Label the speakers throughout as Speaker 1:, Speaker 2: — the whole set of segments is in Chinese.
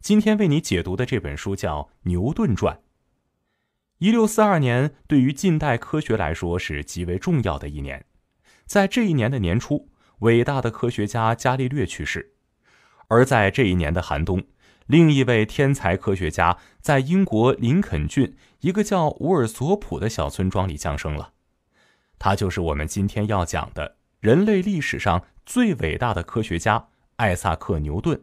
Speaker 1: 今天为你解读的这本书叫《牛顿传》。一六四二年对于近代科学来说是极为重要的一年，在这一年的年初，伟大的科学家伽利略去世；而在这一年的寒冬，另一位天才科学家在英国林肯郡一个叫伍尔索普的小村庄里降生了，他就是我们今天要讲的人类历史上最伟大的科学家——艾萨克·牛顿。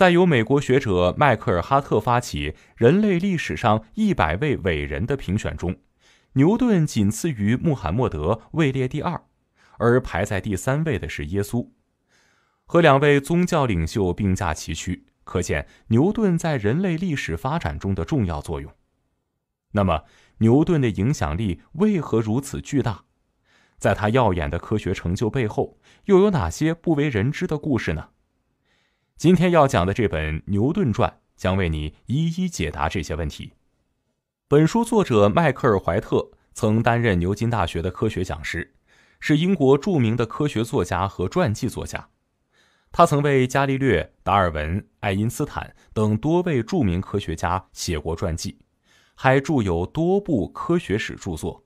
Speaker 1: 在由美国学者迈克尔·哈特发起人类历史上一百位伟人的评选中，牛顿仅次于穆罕默德，位列第二，而排在第三位的是耶稣，和两位宗教领袖并驾齐驱，可见牛顿在人类历史发展中的重要作用。那么，牛顿的影响力为何如此巨大？在他耀眼的科学成就背后，又有哪些不为人知的故事呢？今天要讲的这本《牛顿传》将为你一一解答这些问题。本书作者迈克尔·怀特曾担任牛津大学的科学讲师，是英国著名的科学作家和传记作家。他曾为伽利略、达尔文、爱因斯坦等多位著名科学家写过传记，还著有多部科学史著作。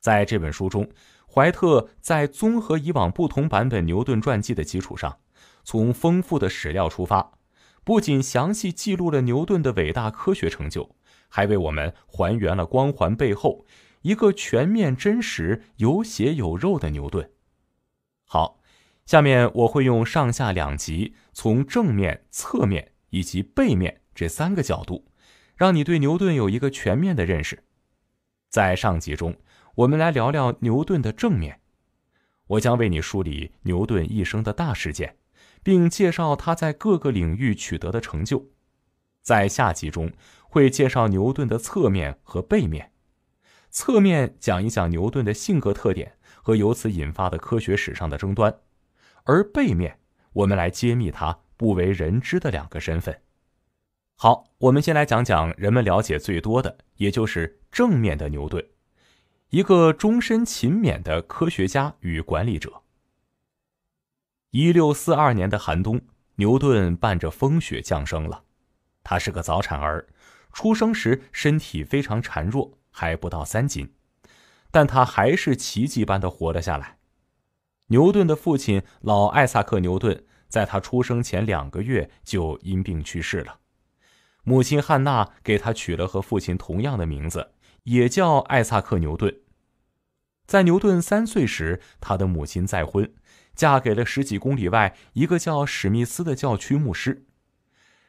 Speaker 1: 在这本书中。怀特在综合以往不同版本牛顿传记的基础上，从丰富的史料出发，不仅详细记录了牛顿的伟大科学成就，还为我们还原了光环背后一个全面、真实、有血有肉的牛顿。好，下面我会用上下两集，从正面、侧面以及背面这三个角度，让你对牛顿有一个全面的认识。在上集中。我们来聊聊牛顿的正面，我将为你梳理牛顿一生的大事件，并介绍他在各个领域取得的成就。在下集中会介绍牛顿的侧面和背面，侧面讲一讲牛顿的性格特点和由此引发的科学史上的争端，而背面我们来揭秘他不为人知的两个身份。好，我们先来讲讲人们了解最多的，也就是正面的牛顿。一个终身勤勉的科学家与管理者。一六四二年的寒冬，牛顿伴着风雪降生了。他是个早产儿，出生时身体非常孱弱，还不到三斤，但他还是奇迹般的活了下来。牛顿的父亲老艾萨克·牛顿在他出生前两个月就因病去世了，母亲汉娜给他取了和父亲同样的名字。也叫艾萨克·牛顿。在牛顿三岁时，他的母亲再婚，嫁给了十几公里外一个叫史密斯的教区牧师。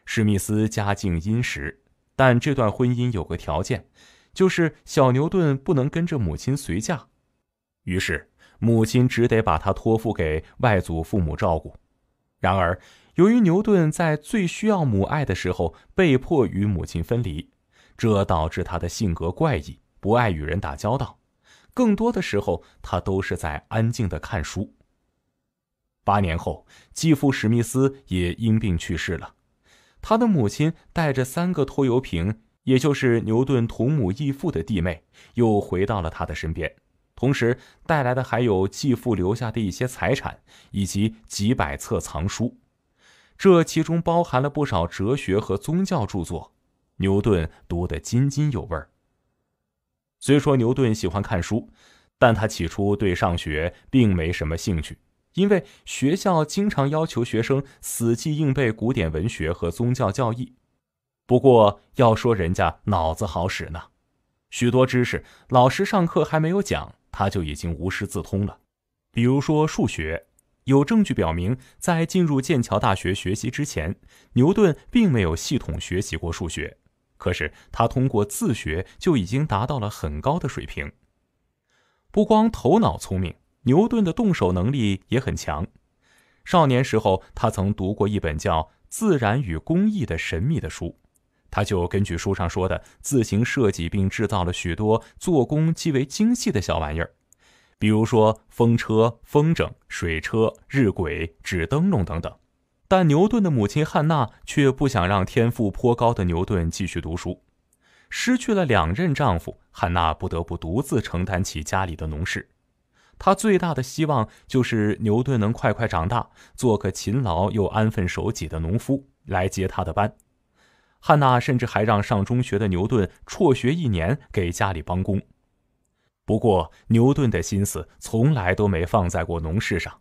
Speaker 1: 史密斯家境殷实，但这段婚姻有个条件，就是小牛顿不能跟着母亲随嫁。于是，母亲只得把他托付给外祖父母照顾。然而，由于牛顿在最需要母爱的时候被迫与母亲分离。这导致他的性格怪异，不爱与人打交道。更多的时候，他都是在安静的看书。八年后，继父史密斯也因病去世了。他的母亲带着三个拖油瓶，也就是牛顿同母异父的弟妹，又回到了他的身边。同时带来的还有继父留下的一些财产，以及几百册藏书，这其中包含了不少哲学和宗教著作。牛顿读得津津有味儿。虽说牛顿喜欢看书，但他起初对上学并没什么兴趣，因为学校经常要求学生死记硬背古典文学和宗教教义。不过，要说人家脑子好使呢，许多知识老师上课还没有讲，他就已经无师自通了。比如说数学，有证据表明，在进入剑桥大学学习之前，牛顿并没有系统学习过数学。可是他通过自学就已经达到了很高的水平。不光头脑聪明，牛顿的动手能力也很强。少年时候，他曾读过一本叫《自然与工艺》的神秘的书，他就根据书上说的，自行设计并制造了许多做工极为精细的小玩意儿，比如说风车、风筝、水车、日晷、纸灯笼等等。但牛顿的母亲汉娜却不想让天赋颇高的牛顿继续读书。失去了两任丈夫，汉娜不得不独自承担起家里的农事。她最大的希望就是牛顿能快快长大，做个勤劳又安分守己的农夫来接她的班。汉娜甚至还让上中学的牛顿辍学一年给家里帮工。不过，牛顿的心思从来都没放在过农事上。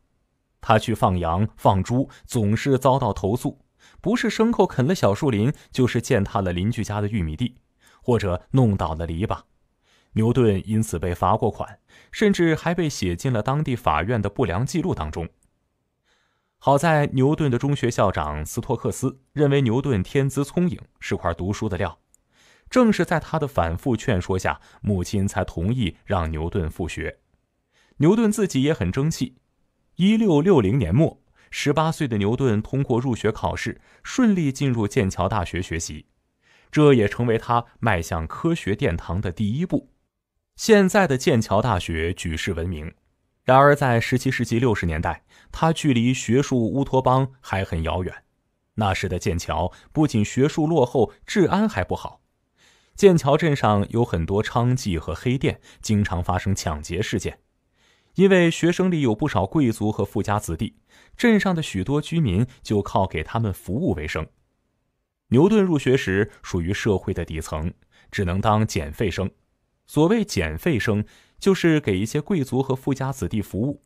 Speaker 1: 他去放羊、放猪，总是遭到投诉，不是牲口啃了小树林，就是践踏了邻居家的玉米地，或者弄倒了篱笆。牛顿因此被罚过款，甚至还被写进了当地法院的不良记录当中。好在牛顿的中学校长斯托克斯认为牛顿天资聪颖，是块读书的料。正是在他的反复劝说下，母亲才同意让牛顿复学。牛顿自己也很争气。一六六零年末，十八岁的牛顿通过入学考试，顺利进入剑桥大学学习，这也成为他迈向科学殿堂的第一步。现在的剑桥大学举世闻名，然而在十七世纪六十年代，它距离学术乌托邦还很遥远。那时的剑桥不仅学术落后，治安还不好。剑桥镇上有很多娼妓和黑店，经常发生抢劫事件。因为学生里有不少贵族和富家子弟，镇上的许多居民就靠给他们服务为生。牛顿入学时属于社会的底层，只能当减费生。所谓减费生，就是给一些贵族和富家子弟服务，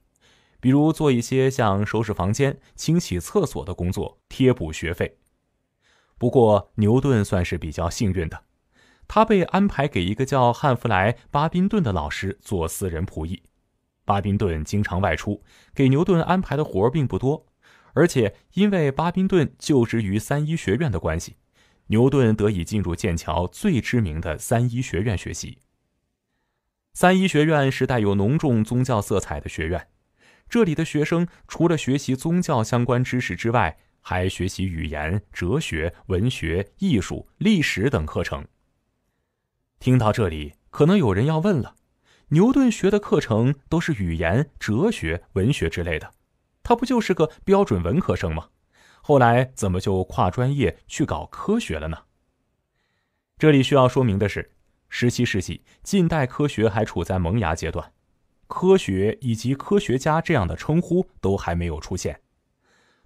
Speaker 1: 比如做一些像收拾房间、清洗厕所的工作，贴补学费。不过牛顿算是比较幸运的，他被安排给一个叫汉弗莱·巴宾顿的老师做私人仆役。巴宾顿经常外出，给牛顿安排的活儿并不多，而且因为巴宾顿就职于三一学院的关系，牛顿得以进入剑桥最知名的三一学院学习。三一学院是带有浓重宗教色彩的学院，这里的学生除了学习宗教相关知识之外，还学习语言、哲学、文学、艺术、历史等课程。听到这里，可能有人要问了。牛顿学的课程都是语言、哲学、文学之类的，他不就是个标准文科生吗？后来怎么就跨专业去搞科学了呢？这里需要说明的是，17世纪近代科学还处在萌芽阶段，科学以及科学家这样的称呼都还没有出现。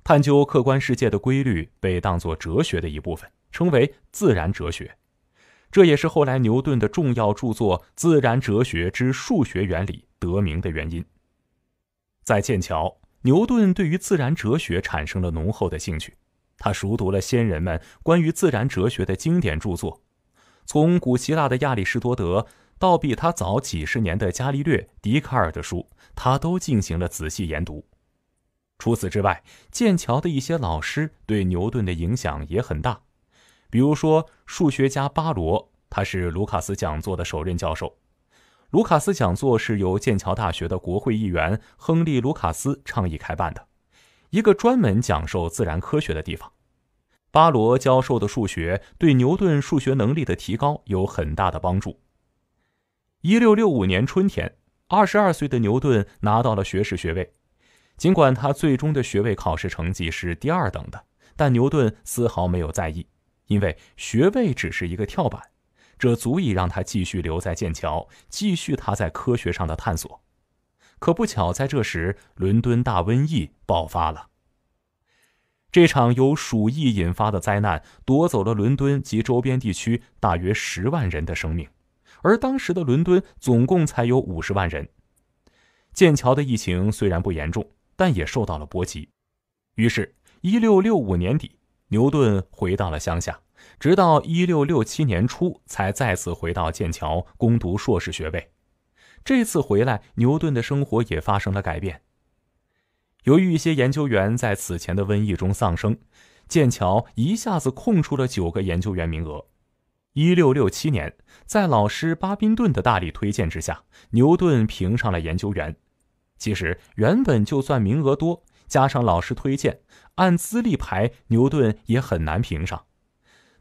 Speaker 1: 探究客观世界的规律被当作哲学的一部分，称为自然哲学。这也是后来牛顿的重要著作《自然哲学之数学原理》得名的原因。在剑桥，牛顿对于自然哲学产生了浓厚的兴趣，他熟读了先人们关于自然哲学的经典著作，从古希腊的亚里士多德到比他早几十年的伽利略、笛卡尔的书，他都进行了仔细研读。除此之外，剑桥的一些老师对牛顿的影响也很大。比如说，数学家巴罗，他是卢卡斯讲座的首任教授。卢卡斯讲座是由剑桥大学的国会议员亨利·卢卡斯倡议开办的一个专门讲授自然科学的地方。巴罗教授的数学对牛顿数学能力的提高有很大的帮助。一六六五年春天，二十二岁的牛顿拿到了学士学位。尽管他最终的学位考试成绩是第二等的，但牛顿丝毫没有在意。因为学位只是一个跳板，这足以让他继续留在剑桥，继续他在科学上的探索。可不巧，在这时，伦敦大瘟疫爆发了。这场由鼠疫引发的灾难夺走了伦敦及周边地区大约十万人的生命，而当时的伦敦总共才有五十万人。剑桥的疫情虽然不严重，但也受到了波及。于是，一六六五年底。牛顿回到了乡下，直到1667年初才再次回到剑桥攻读硕士学位。这次回来，牛顿的生活也发生了改变。由于一些研究员在此前的瘟疫中丧生，剑桥一下子空出了九个研究员名额。1667年，在老师巴宾顿的大力推荐之下，牛顿评上了研究员。其实，原本就算名额多。加上老师推荐，按资历排，牛顿也很难评上。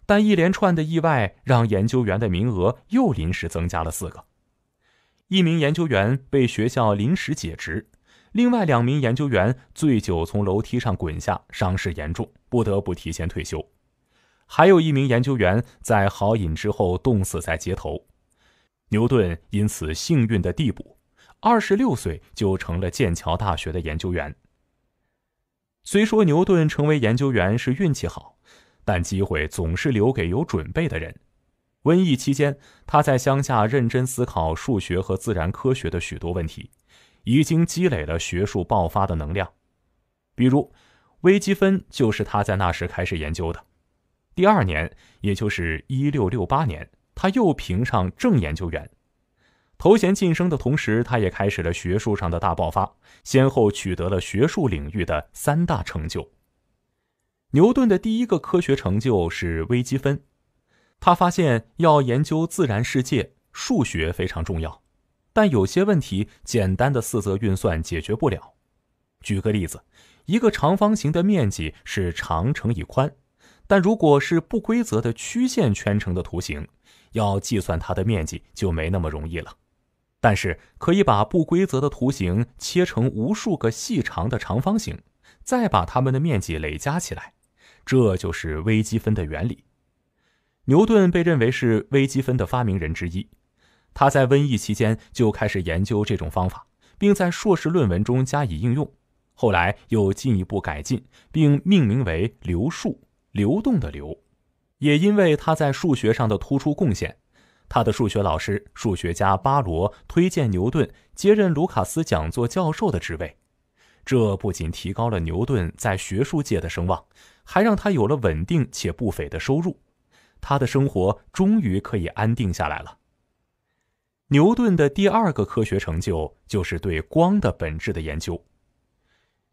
Speaker 1: 但一连串的意外让研究员的名额又临时增加了四个。一名研究员被学校临时解职，另外两名研究员醉酒从楼梯上滚下，伤势严重，不得不提前退休。还有一名研究员在豪饮之后冻死在街头。牛顿因此幸运的地补，二十六岁就成了剑桥大学的研究员。虽说牛顿成为研究员是运气好，但机会总是留给有准备的人。瘟疫期间，他在乡下认真思考数学和自然科学的许多问题，已经积累了学术爆发的能量。比如，微积分就是他在那时开始研究的。第二年，也就是1668年，他又评上正研究员。头衔晋升的同时，他也开始了学术上的大爆发，先后取得了学术领域的三大成就。牛顿的第一个科学成就是微积分，他发现要研究自然世界，数学非常重要，但有些问题简单的四则运算解决不了。举个例子，一个长方形的面积是长乘以宽，但如果是不规则的曲线圈成的图形，要计算它的面积就没那么容易了。但是可以把不规则的图形切成无数个细长的长方形，再把它们的面积累加起来，这就是微积分的原理。牛顿被认为是微积分的发明人之一，他在瘟疫期间就开始研究这种方法，并在硕士论文中加以应用。后来又进一步改进，并命名为流数（流动的流）。也因为他在数学上的突出贡献。他的数学老师、数学家巴罗推荐牛顿接任卢卡斯讲座教授的职位，这不仅提高了牛顿在学术界的声望，还让他有了稳定且不菲的收入。他的生活终于可以安定下来了。牛顿的第二个科学成就就是对光的本质的研究。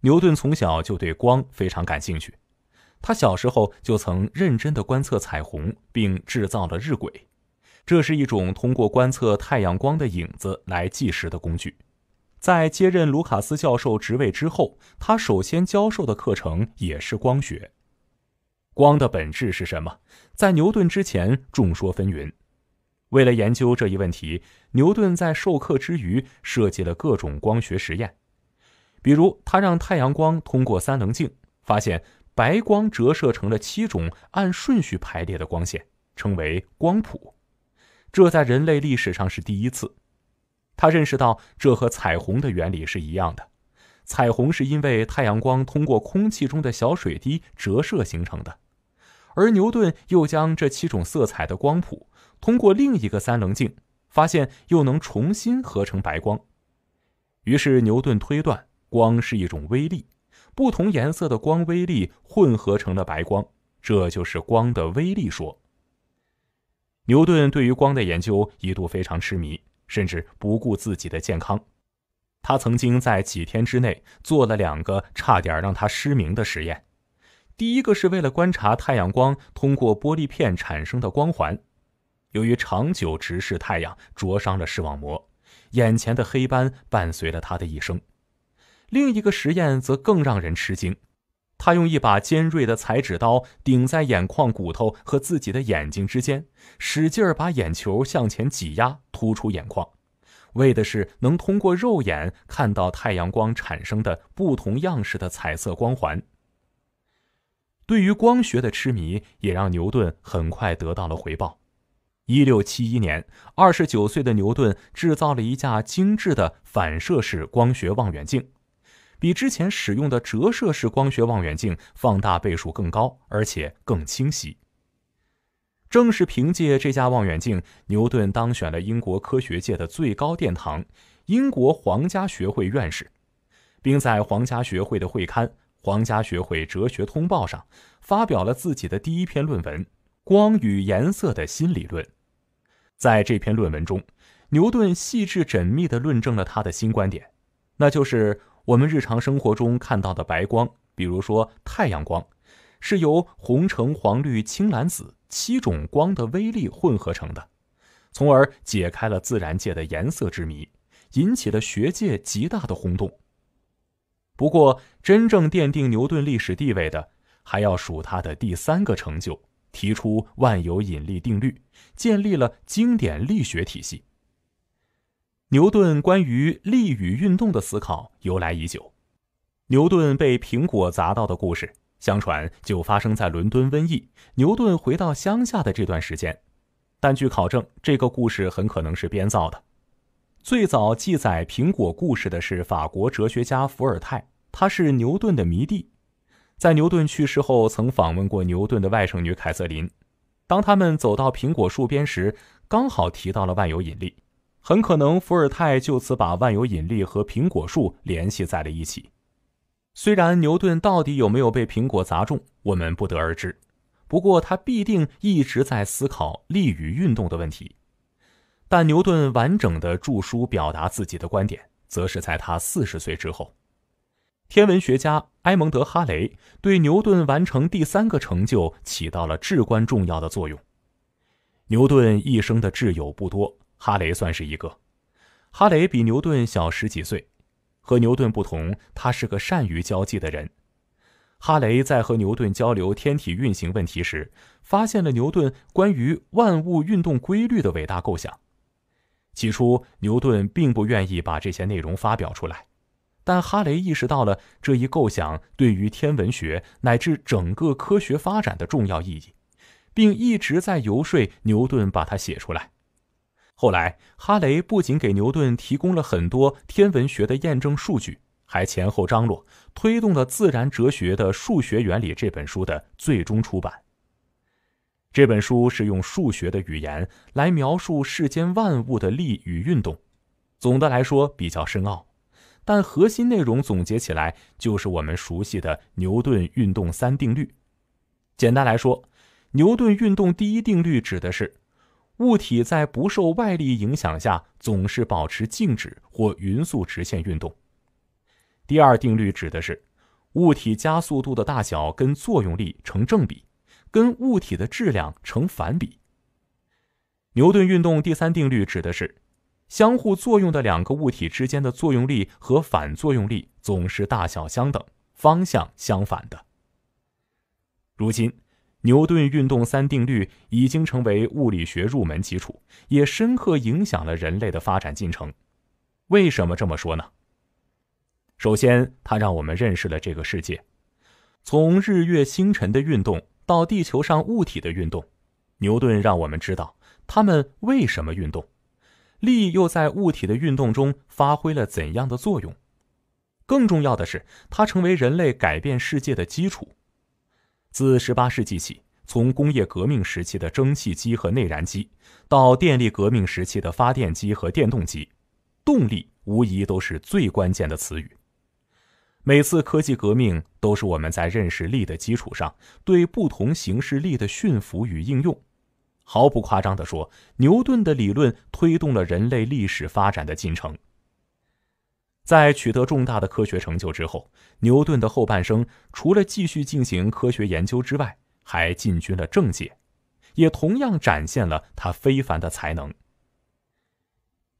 Speaker 1: 牛顿从小就对光非常感兴趣，他小时候就曾认真的观测彩虹，并制造了日晷。这是一种通过观测太阳光的影子来计时的工具。在接任卢卡斯教授职位之后，他首先教授的课程也是光学。光的本质是什么？在牛顿之前，众说纷纭。为了研究这一问题，牛顿在授课之余设计了各种光学实验，比如他让太阳光通过三棱镜，发现白光折射成了七种按顺序排列的光线，称为光谱。这在人类历史上是第一次。他认识到这和彩虹的原理是一样的。彩虹是因为太阳光通过空气中的小水滴折射形成的，而牛顿又将这七种色彩的光谱通过另一个三棱镜，发现又能重新合成白光。于是牛顿推断，光是一种微粒，不同颜色的光微粒混合成了白光，这就是光的微粒说。牛顿对于光的研究一度非常痴迷，甚至不顾自己的健康。他曾经在几天之内做了两个差点让他失明的实验。第一个是为了观察太阳光通过玻璃片产生的光环，由于长久直视太阳，灼伤了视网膜，眼前的黑斑伴随了他的一生。另一个实验则更让人吃惊。他用一把尖锐的裁纸刀顶在眼眶骨头和自己的眼睛之间，使劲儿把眼球向前挤压，突出眼眶，为的是能通过肉眼看到太阳光产生的不同样式的彩色光环。对于光学的痴迷，也让牛顿很快得到了回报。一六七一年，二十九岁的牛顿制造了一架精致的反射式光学望远镜。比之前使用的折射式光学望远镜放大倍数更高，而且更清晰。正是凭借这架望远镜，牛顿当选了英国科学界的最高殿堂——英国皇家学会院士，并在皇家学会的会刊《皇家学会哲学通报》上发表了自己的第一篇论文《光与颜色的新理论》。在这篇论文中，牛顿细致缜密地论证了他的新观点，那就是。我们日常生活中看到的白光，比如说太阳光，是由红、橙、黄、绿、青、蓝、紫七种光的微粒混合成的，从而解开了自然界的颜色之谜，引起了学界极大的轰动。不过，真正奠定牛顿历史地位的，还要数他的第三个成就——提出万有引力定律，建立了经典力学体系。牛顿关于力与运动的思考由来已久。牛顿被苹果砸到的故事，相传就发生在伦敦瘟疫牛顿回到乡下的这段时间。但据考证，这个故事很可能是编造的。最早记载苹果故事的是法国哲学家伏尔泰，他是牛顿的迷弟，在牛顿去世后曾访问过牛顿的外甥女凯瑟琳。当他们走到苹果树边时，刚好提到了万有引力。很可能伏尔泰就此把万有引力和苹果树联系在了一起。虽然牛顿到底有没有被苹果砸中，我们不得而知，不过他必定一直在思考力与运动的问题。但牛顿完整的著书表达自己的观点，则是在他四十岁之后。天文学家埃蒙德·哈雷对牛顿完成第三个成就起到了至关重要的作用。牛顿一生的挚友不多。哈雷算是一个。哈雷比牛顿小十几岁，和牛顿不同，他是个善于交际的人。哈雷在和牛顿交流天体运行问题时，发现了牛顿关于万物运动规律的伟大构想。起初，牛顿并不愿意把这些内容发表出来，但哈雷意识到了这一构想对于天文学乃至整个科学发展的重要意义，并一直在游说牛顿把它写出来。后来，哈雷不仅给牛顿提供了很多天文学的验证数据，还前后张罗推动了《自然哲学的数学原理》这本书的最终出版。这本书是用数学的语言来描述世间万物的力与运动，总的来说比较深奥，但核心内容总结起来就是我们熟悉的牛顿运动三定律。简单来说，牛顿运动第一定律指的是。物体在不受外力影响下，总是保持静止或匀速直线运动。第二定律指的是，物体加速度的大小跟作用力成正比，跟物体的质量成反比。牛顿运动第三定律指的是，相互作用的两个物体之间的作用力和反作用力总是大小相等、方向相反的。如今。牛顿运动三定律已经成为物理学入门基础，也深刻影响了人类的发展进程。为什么这么说呢？首先，它让我们认识了这个世界，从日月星辰的运动到地球上物体的运动，牛顿让我们知道它们为什么运动，力又在物体的运动中发挥了怎样的作用。更重要的是，它成为人类改变世界的基础。自十八世纪起，从工业革命时期的蒸汽机和内燃机，到电力革命时期的发电机和电动机，动力无疑都是最关键的词语。每次科技革命都是我们在认识力的基础上，对不同形式力的驯服与应用。毫不夸张的说，牛顿的理论推动了人类历史发展的进程。在取得重大的科学成就之后，牛顿的后半生除了继续进行科学研究之外，还进军了政界，也同样展现了他非凡的才能。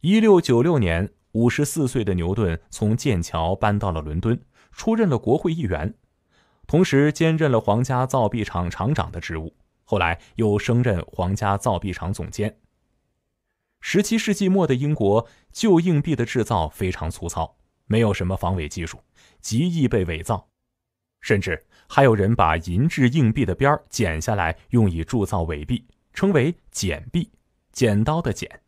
Speaker 1: 一六九六年，五十四岁的牛顿从剑桥搬到了伦敦，出任了国会议员，同时兼任了皇家造币厂厂长的职务，后来又升任皇家造币厂总监。十七世纪末的英国，旧硬币的制造非常粗糙，没有什么防伪技术，极易被伪造。甚至还有人把银质硬币的边儿剪下来，用以铸造伪币，称为“剪币”（剪刀的剪）。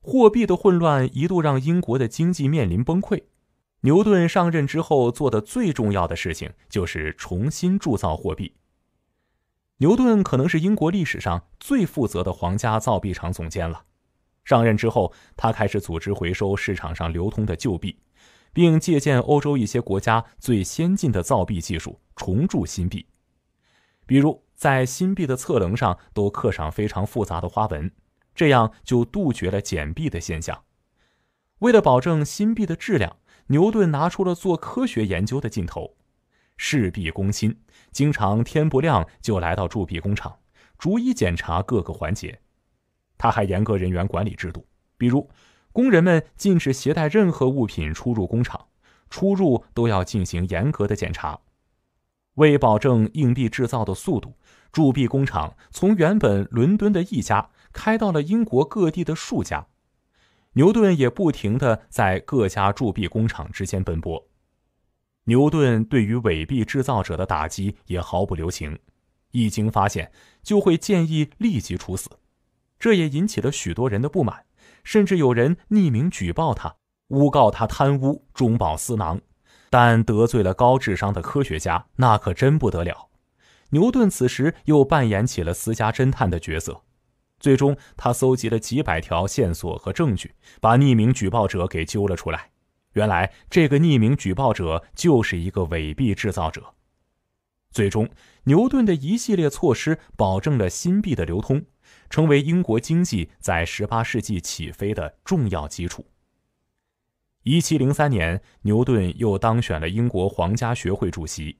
Speaker 1: 货币的混乱一度让英国的经济面临崩溃。牛顿上任之后做的最重要的事情，就是重新铸造货币。牛顿可能是英国历史上最负责的皇家造币厂总监了。上任之后，他开始组织回收市场上流通的旧币，并借鉴欧洲一些国家最先进的造币技术，重铸新币。比如，在新币的侧棱上都刻上非常复杂的花纹，这样就杜绝了剪币的现象。为了保证新币的质量，牛顿拿出了做科学研究的劲头。事必躬亲，经常天不亮就来到铸币工厂，逐一检查各个环节。他还严格人员管理制度，比如工人们禁止携带任何物品出入工厂，出入都要进行严格的检查。为保证硬币制造的速度，铸币工厂从原本伦敦的一家开到了英国各地的数家，牛顿也不停地在各家铸币工厂之间奔波。牛顿对于伪币制造者的打击也毫不留情，一经发现就会建议立即处死。这也引起了许多人的不满，甚至有人匿名举报他，诬告他贪污、中饱私囊。但得罪了高智商的科学家，那可真不得了。牛顿此时又扮演起了私家侦探的角色，最终他搜集了几百条线索和证据，把匿名举报者给揪了出来。原来这个匿名举报者就是一个伪币制造者。最终，牛顿的一系列措施保证了新币的流通，成为英国经济在18世纪起飞的重要基础。1703年，牛顿又当选了英国皇家学会主席。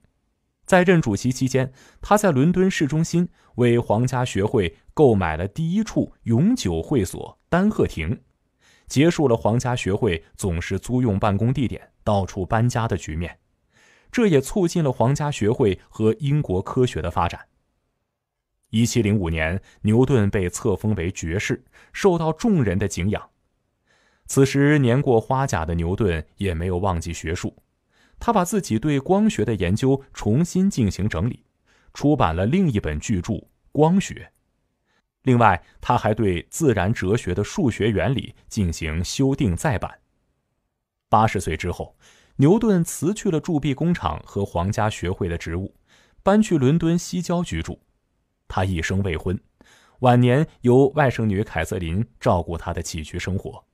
Speaker 1: 在任主席期间，他在伦敦市中心为皇家学会购买了第一处永久会所——丹鹤亭。结束了皇家学会总是租用办公地点、到处搬家的局面，这也促进了皇家学会和英国科学的发展。一七零五年，牛顿被册封为爵士，受到众人的敬仰。此时年过花甲的牛顿也没有忘记学术，他把自己对光学的研究重新进行整理，出版了另一本巨著《光学》。另外，他还对《自然哲学的数学原理》进行修订再版。八十岁之后，牛顿辞去了铸币工厂和皇家学会的职务，搬去伦敦西郊居住。他一生未婚，晚年由外甥女凯瑟琳照顾他的起居生活。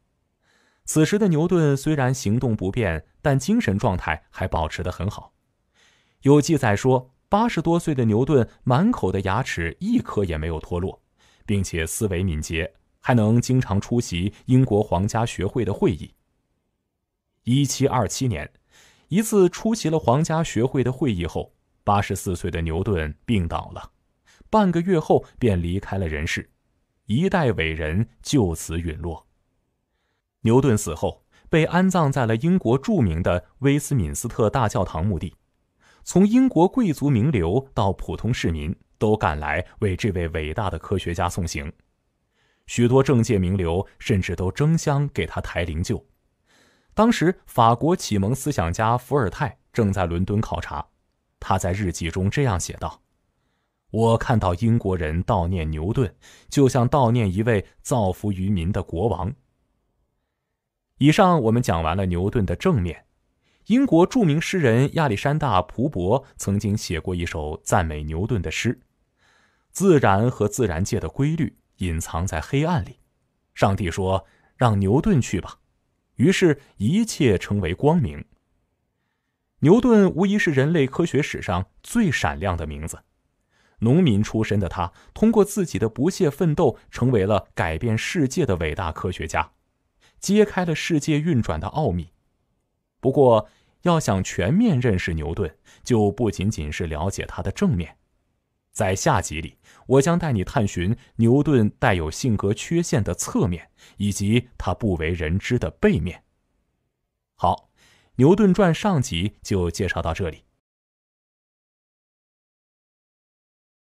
Speaker 1: 此时的牛顿虽然行动不便，但精神状态还保持得很好。有记载说，八十多岁的牛顿满口的牙齿一颗也没有脱落。并且思维敏捷，还能经常出席英国皇家学会的会议。一七二七年，一次出席了皇家学会的会议后，八十四岁的牛顿病倒了，半个月后便离开了人世，一代伟人就此陨落。牛顿死后被安葬在了英国著名的威斯敏斯特大教堂墓地，从英国贵族名流到普通市民。都赶来为这位伟大的科学家送行，许多政界名流甚至都争相给他抬灵柩。当时，法国启蒙思想家伏尔泰正在伦敦考察，他在日记中这样写道：“我看到英国人悼念牛顿，就像悼念一位造福于民的国王。”以上我们讲完了牛顿的正面。英国著名诗人亚历山大·蒲伯曾经写过一首赞美牛顿的诗。自然和自然界的规律隐藏在黑暗里，上帝说：“让牛顿去吧。”于是，一切成为光明。牛顿无疑是人类科学史上最闪亮的名字。农民出身的他，通过自己的不懈奋斗，成为了改变世界的伟大科学家，揭开了世界运转的奥秘。不过，要想全面认识牛顿，就不仅仅是了解他的正面。在下集里，我将带你探寻牛顿带有性格缺陷的侧面，以及他不为人知的背面。好，牛顿传上集就介绍到这里。